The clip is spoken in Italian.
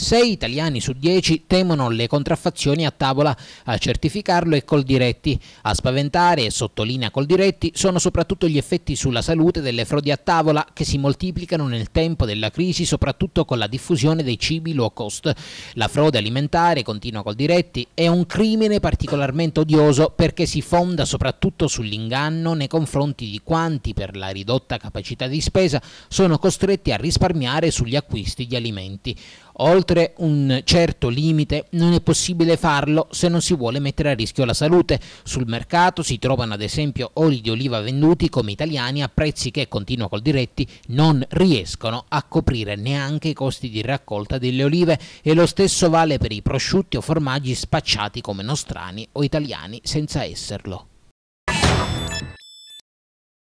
6 italiani su 10 temono le contraffazioni a tavola. A certificarlo è Coldiretti. A spaventare, e sottolinea Coldiretti, sono soprattutto gli effetti sulla salute delle frodi a tavola che si moltiplicano nel tempo della crisi, soprattutto con la diffusione dei cibi low cost. La frode alimentare, continua Coldiretti, è un crimine particolarmente odioso perché si fonda soprattutto sull'inganno nei confronti di quanti per la ridotta capacità di spesa sono costretti a risparmiare sugli acquisti di alimenti. Oltre oltre un certo limite non è possibile farlo se non si vuole mettere a rischio la salute. Sul mercato si trovano ad esempio oli di oliva venduti come italiani a prezzi che, continua col diretti, non riescono a coprire neanche i costi di raccolta delle olive e lo stesso vale per i prosciutti o formaggi spacciati come nostrani o italiani senza esserlo.